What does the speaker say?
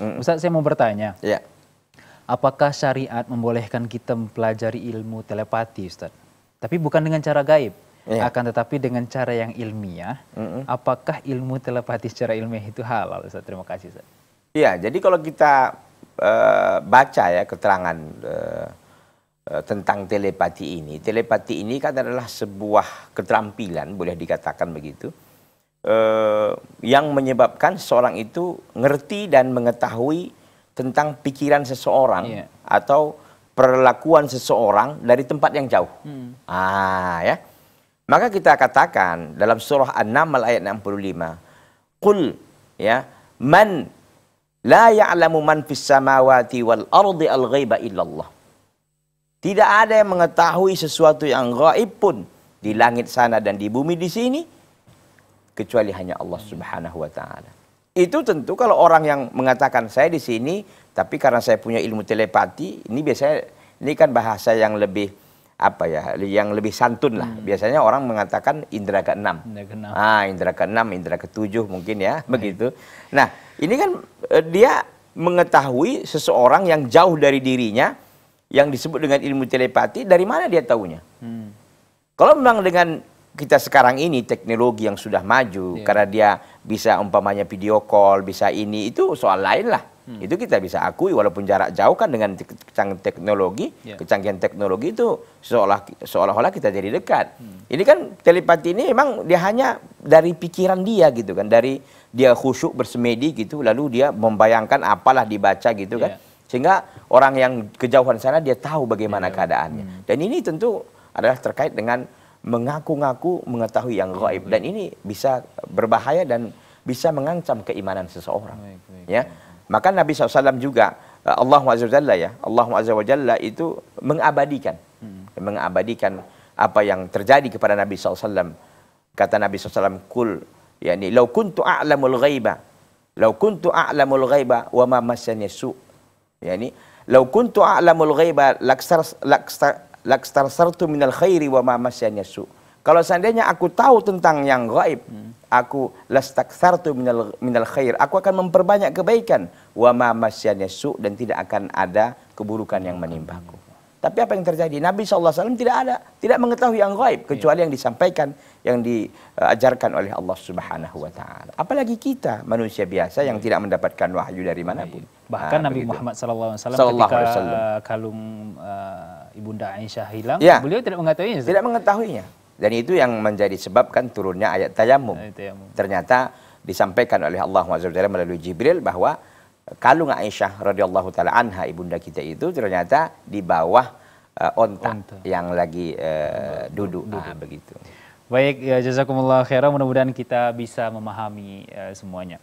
Mm. Ustaz saya mau bertanya. Yeah. Apakah syariat membolehkan kita mempelajari ilmu telepati Ustaz? Tapi bukan dengan cara gaib. Yeah. Akan tetapi dengan cara yang ilmiah. Mm -mm. Apakah ilmu telepati secara ilmiah itu halal Ustaz? Terima kasih Ustaz. Iya, jadi kalau kita uh, baca ya keterangan uh, uh, tentang telepati ini, telepati ini kan adalah sebuah keterampilan boleh dikatakan begitu eh, yang menyebabkan seorang itu ngerti dan mengetahui tentang pikiran seseorang yeah. atau perlakuan seseorang dari tempat yang jauh. Hmm. Ah ya. Maka kita katakan dalam surah An-Naml ayat 65, "Qul ya, man la ya'lamu man fis samawati wal ardi al ghaiba illallah." Tidak ada yang mengetahui sesuatu yang gaib pun di langit sana dan di bumi di sini kecuali hanya Allah Subhanahu wa taala. Itu tentu kalau orang yang mengatakan saya di sini tapi karena saya punya ilmu telepati, ini biasanya ini kan bahasa yang lebih apa ya, yang lebih santun lah. Hmm. Biasanya orang mengatakan indera keenam. Indera ke-6. Ah, indera keenam, indera ketujuh mungkin ya, hmm. begitu. Nah, ini kan e, dia mengetahui seseorang yang jauh dari dirinya yang disebut dengan ilmu telepati dari mana dia tahunya? Hmm. Kalau memang dengan kita sekarang ini teknologi yang sudah maju yeah. karena dia bisa umpamanya video call, bisa ini itu soal lain lah. Hmm. Itu kita bisa akui walaupun jarak jauh kan dengan kecanggihan teknologi, yeah. kecanggihan teknologi itu seolah seolah-olah kita jadi dekat. Hmm. Ini kan telepati ini emang dia hanya dari pikiran dia gitu kan, dari dia khusyuk bersemedi gitu lalu dia membayangkan apalah dibaca gitu yeah. kan. Iya. Sehingga orang yang kejauhan sana dia tahu bagaimana yeah. keadaannya. Hmm. Dan ini tentu adalah terkait dengan mengaku-ngaku mengetahui yang gaib dan ini bisa berbahaya dan bisa mengancam keimanan seseorang baik, baik, ya maka Nabi SAW juga eh, Allah Azza Jalla ya Allah Azza Jalla itu mengabadikan hmm. mengabadikan apa yang terjadi kepada Nabi SAW kata Nabi SAW kul yakni lau kuntu a'lamul ghaiba lau kuntu a'lamul ghaiba wa ma su yakni lau kuntu a'lamul ghaiba laksar laksar sartu minal khairi wa ma masyanya su. Kalau seandainya aku tahu tentang yang gaib, hmm. aku sartu minal, minal khair, aku akan memperbanyak kebaikan wa ma masyanya su dan tidak akan ada keburukan yang menimpaku. Tapi apa yang terjadi? Nabi SAW tidak ada, tidak mengetahui yang gaib iya. kecuali yang disampaikan, yang diajarkan oleh Allah Subhanahu wa taala. Apalagi kita manusia biasa yang iya. tidak mendapatkan wahyu dari iya. manapun. Bahkan nah, Nabi begitu. Muhammad SAW ketika kalung uh, Ibunda Aisyah hilang, ya. beliau tidak mengetahuinya. Ustaz. Tidak mengetahuinya. Dan itu yang menjadi sebab kan turunnya ayat tayamum. Ayat tayamum. Ternyata disampaikan oleh Allah SWT melalui Jibril bahwa kalung Aisyah radhiyallahu taala anha ibunda kita itu ternyata di bawah uh, onta, yang lagi uh, eh, duduk, duduk. Ah, begitu. Baik, ya, jazakumullah khairan. Mudah-mudahan kita bisa memahami uh, semuanya.